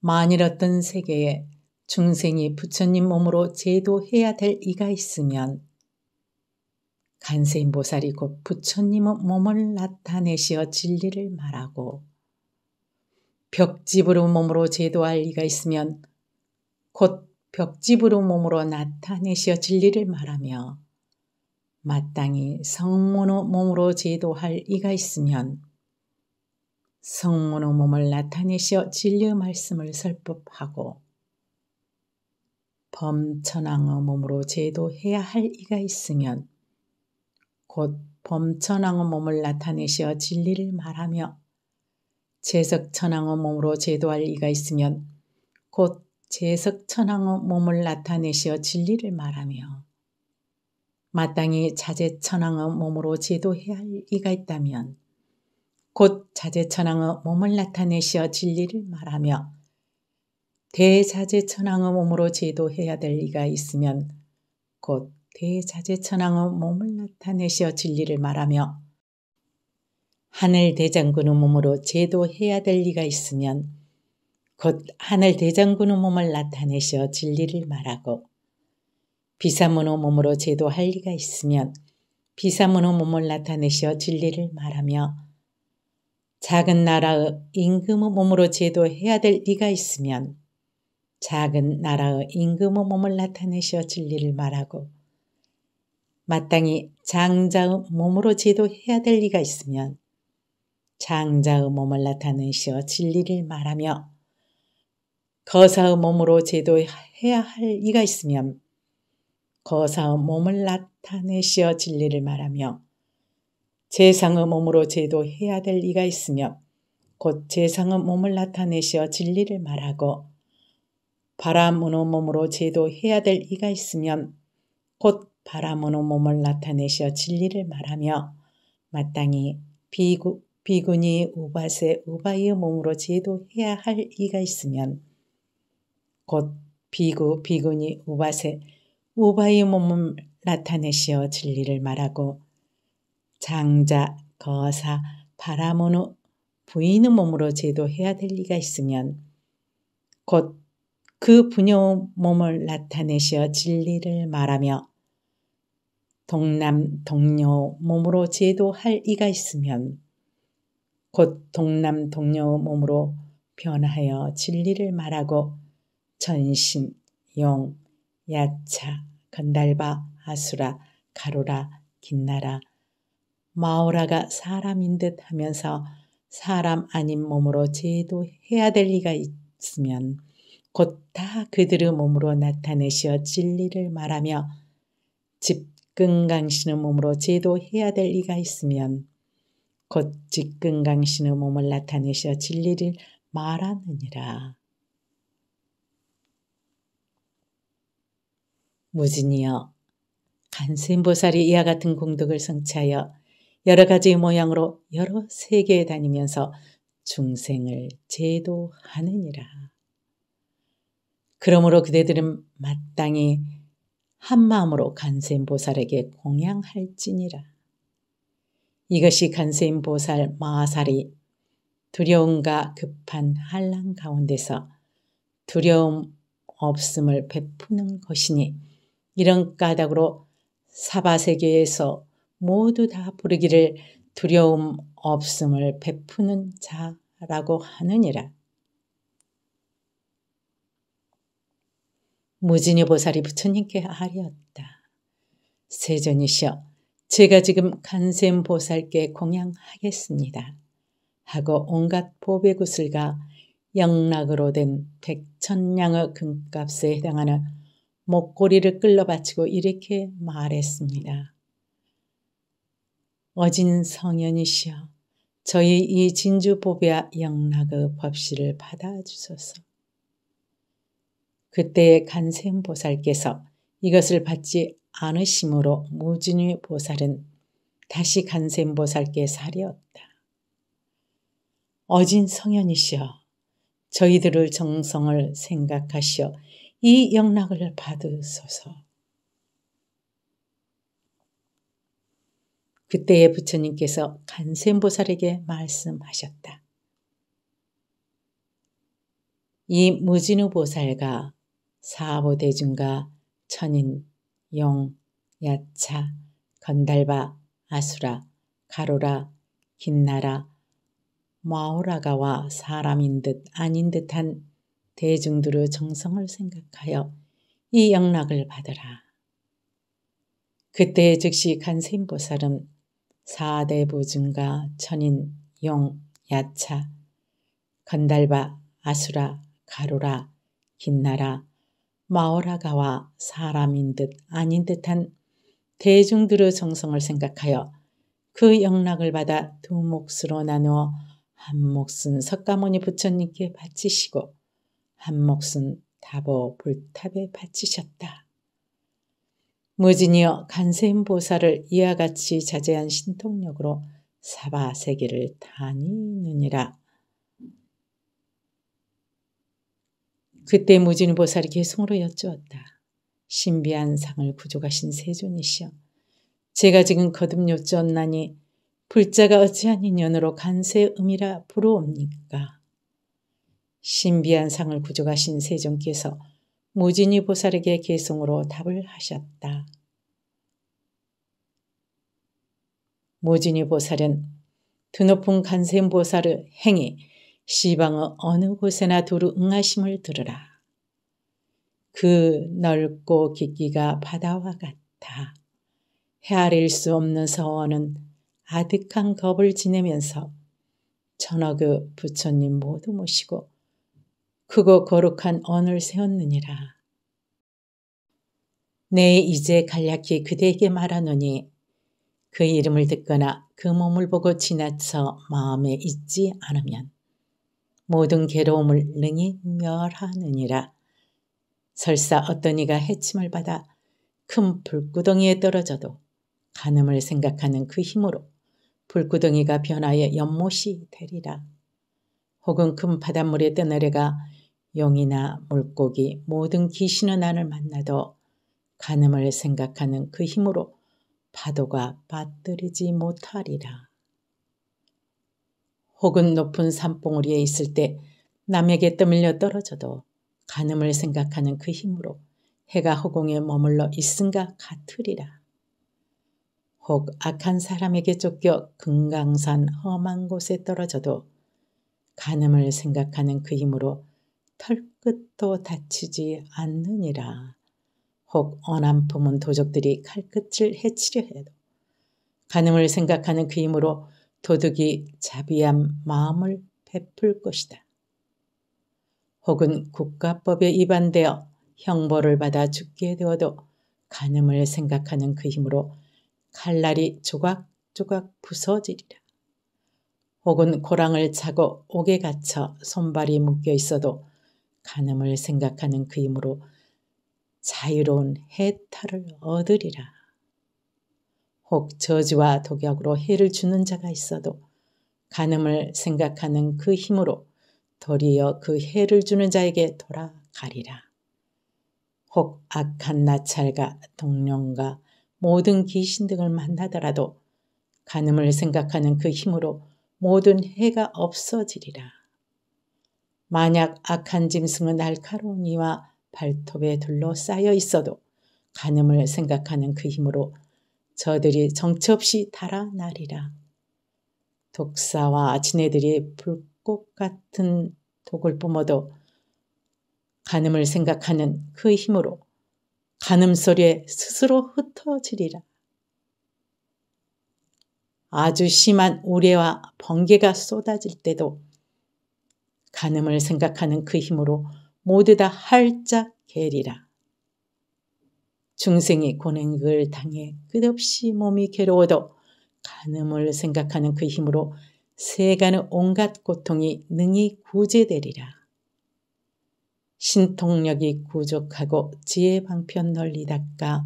만일 어떤 세계에 중생이 부처님 몸으로 제도해야 될 이가 있으면 간세인 보살이 곧부처님 몸을 나타내시어 진리를 말하고 벽집으로 몸으로 제도할 이가 있으면 곧 벽집으로 몸으로 나타내시어 진리를 말하며 마땅히 성모노 몸으로 제도할 이가 있으면 성모노 몸을 나타내시어 진리의 말씀을 설법하고 범천왕의 몸으로 제도해야 할 이가 있으면 곧 범천왕의 몸을 나타내시어 진리를 말하며 제석천왕의 몸으로 제도할 이가 있으면 곧제석천왕의 몸을 나타내시어 진리를 말하며 마땅히 자제천왕의 몸으로 제도해야 할 이가 있다면 곧 자제천왕의 몸을 나타내시어 진리를 말하며 대자제천왕의 몸으로 제도해야 될 이가 있으면 곧 대자제천왕의 몸을 나타내시어 진리를 말하며 하늘 대장군의 몸으로 제도해야 될 리가 있으면 곧 하늘 대장군의 몸을 나타내시어 진리를 말하고 비사문호 몸으로 제도할 리가 있으면 비사문호 몸을 나타내시어 진리를 말하며 작은 나라의 임금의 몸으로 제도해야 될 리가 있으면 작은 나라의 임금의 몸을 나타내시어 진리를 말하고 마땅히 장자의 몸으로 제도해야 될 리가 있으면 장자의 몸을 나타내시어 진리를 말하며 거사의 몸으로 제도해야 할리가 있으면 거사의 몸을 나타내시어 진리를 말하며 재상의 몸으로 제도해야 될 이가 있으며 곧 재상의 몸을 나타내시어 진리를 말하고 바람문의 몸으로 제도해야 될 이가 있으면 곧 바람문의 몸을 나타내시어 진리를 말하며 마땅히 비구, 비군이 우바세 우바의 몸으로 제도해야 할 이가 있으면 곧 비구 비군이 우바세 오바의 몸을 나타내시어 진리를 말하고 장자, 거사, 바라모노 부인의 몸으로 제도해야 될 리가 있으면 곧 그 부녀 의 몸을 나타내시어 진리를 말하며 동남 동녀 몸으로 제도할 이가 있으면 곧 동남 동녀 몸으로 변하여 진리를 말하고 전신, 용, 야차, 간달바, 아수라, 가로라, 긴나라, 마오라가 사람인 듯 하면서 사람 아닌 몸으로 제도해야 될 리가 있으면 곧 다 그들의 몸으로 나타내시어 진리를 말하며 집근강신의 몸으로 제도해야 될 리가 있으면 곧 집근강신의 몸을 나타내셔 진리를 말하느니라. 무진이여 간센보살이 이와 같은 공덕을 성취하여 여러 가지 모양으로 여러 세계에 다니면서 중생을 제도하느니라. 그러므로 그대들은 마땅히 한마음으로 간세보살에게 공양할지니라. 이것이 간세보살 마하살이 두려움과 급한 한란 가운데서 두려움 없음을 베푸는 것이니 이런 까닭으로 사바세계에서 모두 다 부르기를 두려움 없음을 베푸는 자라고 하느니라. 무진여 보살이 부처님께 아뢰었다. 세전이시여 제가 지금 간샘 보살께 공양하겠습니다. 하고 온갖 보배구슬과 영락으로 된 백천냥의 금값에 해당하는 목걸이를 끌러 바치고 이렇게 말했습니다. 어진 성현이시여 저희 이 진주보배와 영락의 법시를 받아주소서. 그때 간센보살께서 이것을 받지 않으심으로 무진위 보살은 다시 간센보살께 사리었다. 어진 성현이시여 저희들을 정성을 생각하시어 이 영락을 받으소서. 그때의 부처님께서 간센보살에게 말씀하셨다. 이 무진우 보살과 사보대중과 천인, 용, 야차, 건달바, 아수라, 가로라, 긴나라, 마오라가와 사람인 듯 아닌 듯한 대중들의 정성을 생각하여 이 영락을 받으라. 그때 즉시 간세임보살은 사대 보증과 천인, 용, 야차, 건달바, 아수라, 가로라, 긴나라, 마오라가와 사람인 듯 아닌 듯한 대중들의 정성을 생각하여 그 영락을 받아 두 몫으로 나누어 한 몫은 석가모니 부처님께 바치시고 한 몫은 다보 불탑에 바치셨다. 무진이여 간세음보살을 이와 같이 자제한 신통력으로 사바 세계를 다니느니라. 그때 무진 보살이 계송으로 여쭈었다. 신비한 상을 구조하신 세존이시여. 제가 지금 거듭 요쭈었나니 불자가 어찌한 인연으로 간세음이라 부러옵니까? 신비한 상을 구조하신 세종께서 모진이 보살에게 개송으로 답을 하셨다. 모진이 보살은 드높은 간센보살의 행위 시방의 어느 곳에나 두루 응하심을 들으라. 그 넓고 깊기가 바다와 같다 헤아릴 수 없는 서원은 아득한 겁을 지내면서 천억의 부처님 모두 모시고 크고 거룩한 언을 세웠느니라. 내 이제 간략히 그대에게 말하노니 그 이름을 듣거나 그 몸을 보고 지나쳐 마음에 있지 않으면 모든 괴로움을 능히 멸하느니라. 설사 어떤 이가 해침을 받아 큰 불구덩이에 떨어져도 가늠을 생각하는 그 힘으로 불구덩이가 변하여 연못이 되리라. 혹은 큰 바닷물에 떠내려가 용이나 물고기 모든 귀신의 난을 만나도 가늠을 생각하는 그 힘으로 파도가 빠뜨리지 못하리라. 혹은 높은 산봉우리에 있을 때 남에게 떠밀려 떨어져도 가늠을 생각하는 그 힘으로 해가 허공에 머물러 있음과 같으리라. 혹 악한 사람에게 쫓겨 금강산 험한 곳에 떨어져도 가늠을 생각하는 그 힘으로 털끝도 다치지 않느니라. 혹 언한 품은 도적들이 칼끝을 해치려 해도 가늠을 생각하는 그 힘으로 도둑이 자비한 마음을 베풀 것이다. 혹은 국가법에 위반되어 형벌을 받아 죽게 되어도 가늠을 생각하는 그 힘으로 칼날이 조각조각 부서지리라. 혹은 고랑을 차고 옥에 갇혀 손발이 묶여 있어도 가늠을 생각하는 그 힘으로 자유로운 해탈을 얻으리라. 혹 저주와 독약으로 해를 주는 자가 있어도 가늠을 생각하는 그 힘으로 도리어 그 해를 주는 자에게 돌아가리라. 혹 악한 나찰과 동령과 모든 귀신 등을 만나더라도 가늠을 생각하는 그 힘으로 모든 해가 없어지리라. 만약 악한 짐승은 날카로우니와 발톱에 둘러싸여 있어도 가늠을 생각하는 그 힘으로 저들이 정처없이 달아나리라. 독사와 지네들이 불꽃 같은 독을 뿜어도 가늠을 생각하는 그 힘으로 가늠 소리에 스스로 흩어지리라. 아주 심한 우레와 번개가 쏟아질 때도 가늠을 생각하는 그 힘으로 모두 다 활짝 개리라. 중생이 고행을 당해 끝없이 몸이 괴로워도 가늠을 생각하는 그 힘으로 세간의 온갖 고통이 능히 구제되리라. 신통력이 부족하고 지혜 방편 널리 닦아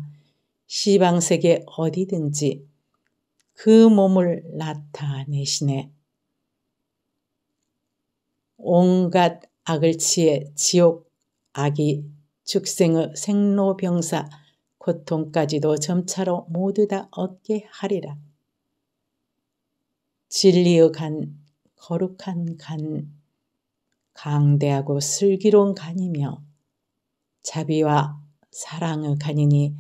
시방세계 어디든지 그 몸을 나타내시네 온갖 악을 치해 지옥 악이 축생의 생로병사 고통까지도 점차로 모두 다 얻게 하리라. 진리의 간 거룩한 간 강대하고 슬기로운 간이며 자비와 사랑의 간이니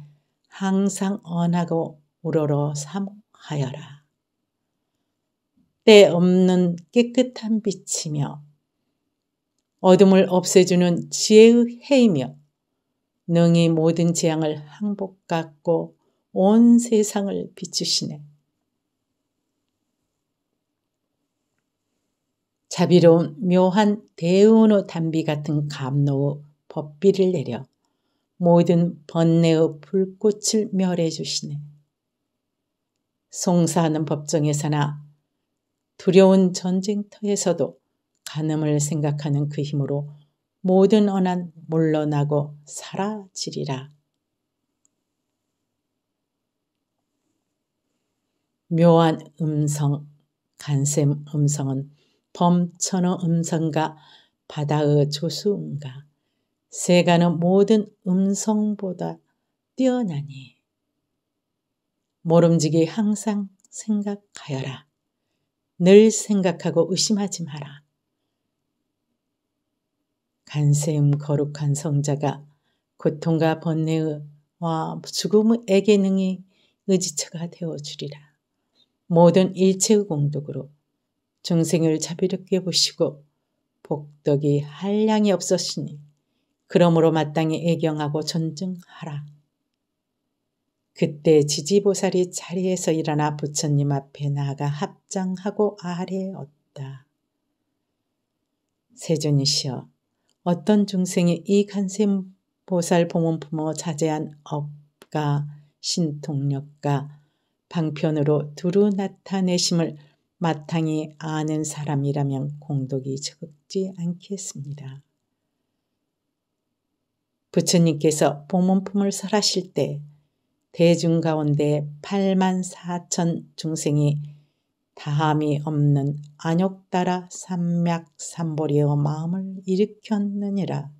항상 언하고 우러러 사모하여라. 때없는 깨끗한 빛이며 어둠을 없애주는 지혜의 해이며 능히 모든 재앙을 항복받고 온 세상을 비추시네. 자비로운 묘한 대은호 단비 같은 감로의 법비를 내려 모든 번뇌의 불꽃을 멸해 주시네. 송사하는 법정에서나 두려운 전쟁터에서도 간음을 생각하는 그 힘으로 모든 언한 물러나고 사라지리라. 묘한 음성, 간샘 음성은 범천어 음성과 바다의 조수음과 세간의 모든 음성보다 뛰어나니 모름지기 항상 생각하여라. 늘 생각하고 의심하지 마라. 간세음 거룩한 성자가 고통과 번뇌와 죽음에게 능히 의지처가 되어주리라. 모든 일체의 공덕으로 중생을 자비롭게 보시고 복덕이 한량이 없었으니 그러므로 마땅히 애경하고 존중하라. 그때 지지보살이 자리에서 일어나 부처님 앞에 나아가 합장하고 아뢰었다. 세존이시여 어떤 중생이 이 간세보살 보문 품모 자제한 업가, 신통력가, 방편으로 두루 나타내심을 마땅히 아는 사람이라면 공덕이 적지 않겠습니다. 부처님께서 보문품을 설하실 때 대중 가운데 8만 4천 중생이 다함이 없는 안욕따라 삼맥 삼보리의 마음을 일으켰느니라.